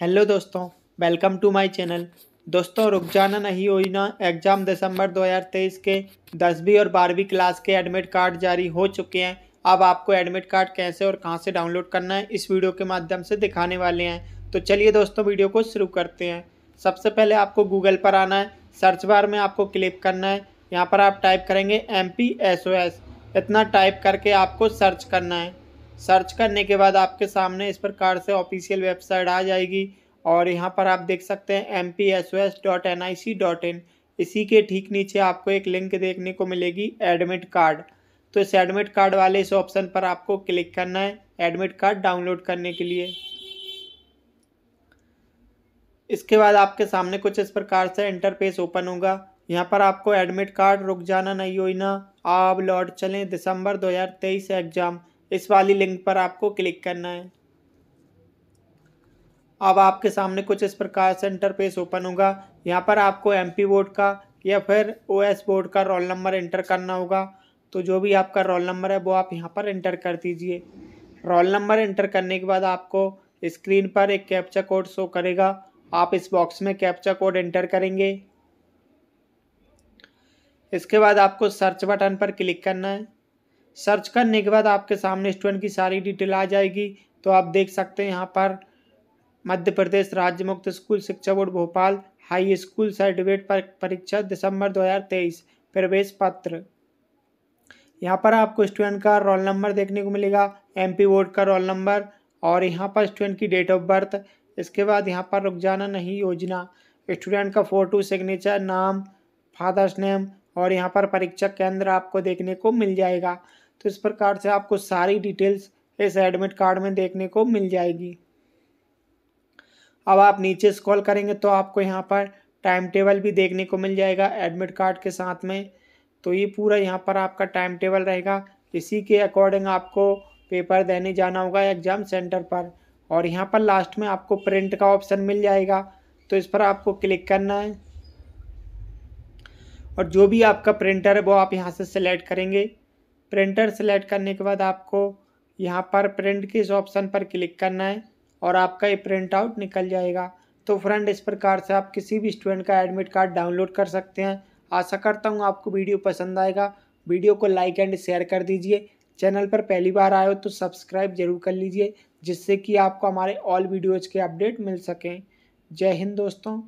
hello दोस्तों welcome to my channel दोस्तों रुकजाना नहीं हुई ना एग्ज़ाम दिसंबर 2023 के दसवीं और बारहवीं क्लास के एडमिट कार्ड जारी हो चुके हैं अब आपको एडमिट कार्ड कैसे और कहां से डाउनलोड करना है इस वीडियो के माध्यम से दिखाने वाले हैं तो चलिए दोस्तों वीडियो को शुरू करते हैं सबसे पहले आपको गूगल पर आना है सर्च बार में आपको क्लिक करना है यहाँ पर आप टाइप करेंगे एम इतना टाइप करके आपको सर्च करना है सर्च करने के बाद आपके सामने इस प्रकार से ऑफिशियल वेबसाइट आ जाएगी और यहाँ पर आप देख सकते हैं M P S S dot N I C dot in इसी के ठीक नीचे आपको एक लिंक देखने को मिलेगी एडमिट कार्ड तो इस एडमिट कार्ड वाले इस ऑप्शन पर आपको क्लिक करना है एडमिट कार्ड डाउनलोड करने के लिए इसके बाद आपके सामने कुछ इस प्रकार से इंटरफेस ओपन होगा यहाँ पर आपको एडमिट कार्ड रुक जाना नहीं होना आप लौट चलें दिसंबर 2023 एग्ज़ाम इस वाली लिंक पर आपको क्लिक करना है अब आपके सामने कुछ इस प्रकार से इंटरफेस ओपन होगा यहाँ पर आपको एम पी बोर्ड का या फिर ओ एस बोर्ड का रोल नंबर इंटर करना होगा तो जो भी आपका रोल नंबर है वो आप यहाँ पर इंटर कर दीजिए रोल नंबर इंटर करने के बाद आपको स्क्रीन पर एक कैप्चा कोड शो करेगा आप इस बॉक्स में कैप्चा कोड एंटर करेंगे इसके बाद आपको सर्च बटन पर क्लिक करना है सर्च करने के बाद आपके सामने स्टूडेंट की सारी डिटेल आ जाएगी तो आप देख सकते हैं यहाँ पर मध्य प्रदेश राज्य मुक्त स्कूल शिक्षा board Bhopal high school certificate पर परीक्षा दिसंबर 2023 प्रवेश पत्र यहाँ पर आपको स्टूडेंट का रोल नंबर देखने को मिलेगा एमपी बोर्ड का रोल नंबर और यहाँ पर स्टूडेंट की डेट ऑफ बर्थ इसके बाद यहाँ पर रुक जाना नहीं योजना स्टूडेंट का फ़ोटो सिग्नेचर नाम फादर्स नेम और यहाँ पर परीक्षा केंद्र आपको देखने को मिल जाएगा तो इस प्रकार से आपको सारी डिटेल्स इस एडमिट कार्ड में देखने को मिल जाएगी अब आप नीचे स्क्रॉल करेंगे तो आपको यहाँ पर टाइम टेबल भी देखने को मिल जाएगा एडमिट कार्ड के साथ में तो ये पूरा यहाँ पर आपका टाइम टेबल रहेगा इसी के अकॉर्डिंग आपको पेपर देने जाना होगा एग्ज़ाम सेंटर पर और यहाँ पर लास्ट में आपको प्रिंट का ऑप्शन मिल जाएगा तो इस पर आपको क्लिक करना है और जो भी आपका प्रिंटर है वो आप यहाँ से सेलेक्ट करेंगे प्रिंटर सेलेक्ट करने के बाद आपको यहाँ पर प्रिंट के इस ऑप्शन पर क्लिक करना है और आपका ये प्रिंट आउट निकल जाएगा तो फ्रेंड इस प्रकार से आप किसी भी स्टूडेंट का एडमिट कार्ड डाउनलोड कर सकते हैं आशा करता हूँ आपको वीडियो पसंद आएगा वीडियो को लाइक एंड शेयर कर दीजिए चैनल पर पहली बार आए हो तो सब्सक्राइब जरूर कर लीजिए जिससे कि आपको हमारे ऑल वीडियोज़ के अपडेट मिल सकें जय हिंद दोस्तों